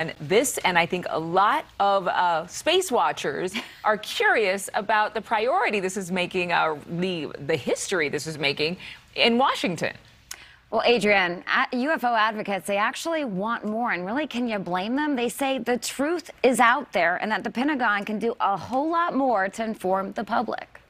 And this, and I think a lot of uh, space watchers are curious about the priority this is making, uh, the, the history this is making in Washington. Well, Adrian, UFO advocates, they actually want more. And really, can you blame them? They say the truth is out there and that the Pentagon can do a whole lot more to inform the public.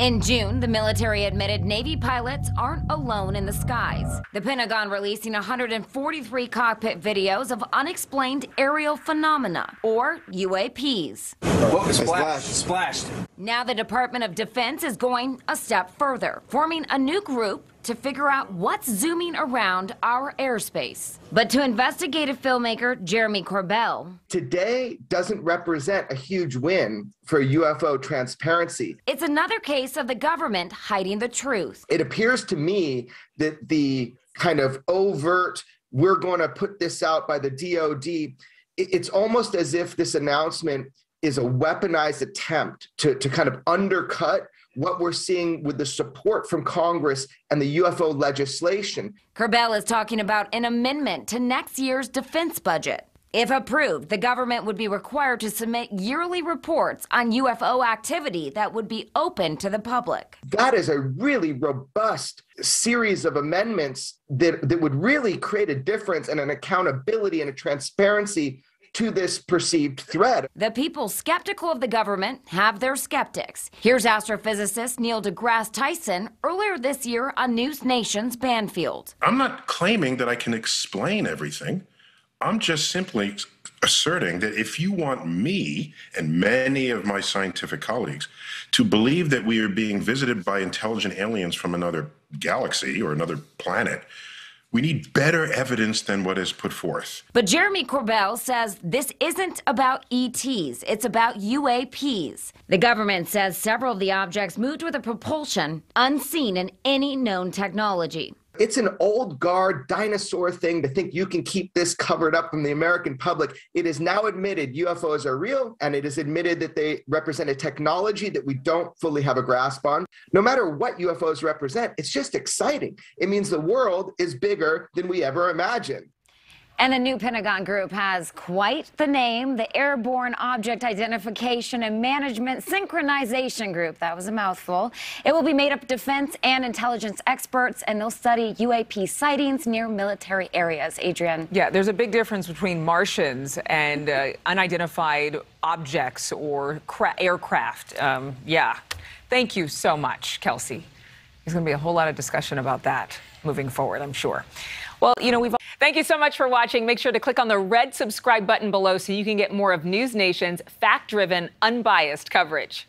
In June, the military admitted Navy pilots aren't alone in the skies. The Pentagon releasing 143 cockpit videos of unexplained aerial phenomena, or UAPs. Whoa, splash, splashed. Now the Department of Defense is going a step further, forming a new group to figure out what's zooming around our airspace. But to investigative filmmaker Jeremy Corbell, today doesn't represent a huge win for UFO transparency. It's another case of the government hiding the truth. It appears to me that the kind of overt, we're going to put this out by the DOD, it's almost as if this announcement is a weaponized attempt to, to kind of undercut what we're seeing with the support from Congress and the UFO legislation. Kerbel is talking about an amendment to next year's defense budget. If approved, the government would be required to submit yearly reports on UFO activity that would be open to the public. That is a really robust series of amendments that, that would really create a difference and an accountability and a transparency to this perceived threat. The people skeptical of the government have their skeptics. Here's astrophysicist Neil deGrasse Tyson earlier this year on News Nation's Banfield. I'm not claiming that I can explain everything. I'm just simply asserting that if you want me and many of my scientific colleagues to believe that we are being visited by intelligent aliens from another galaxy or another planet, we need better evidence than what is put forth. But Jeremy Corbell says this isn't about ETs, it's about UAPs. The government says several of the objects moved with a propulsion unseen in any known technology it's an old guard dinosaur thing to think you can keep this covered up from the American public. It is now admitted UFOs are real, and it is admitted that they represent a technology that we don't fully have a grasp on. No matter what UFOs represent, it's just exciting. It means the world is bigger than we ever imagined. And the new Pentagon group has quite the name, the Airborne Object Identification and Management Synchronization Group. That was a mouthful. It will be made up of defense and intelligence experts, and they'll study UAP sightings near military areas. Adrian. Yeah, there's a big difference between Martians and uh, unidentified objects or aircraft. Um, yeah. Thank you so much, Kelsey. There's going to be a whole lot of discussion about that moving forward, I'm sure. Well, you know, we've Thank you so much for watching. Make sure to click on the red subscribe button below so you can get more of News Nation's fact driven, unbiased coverage.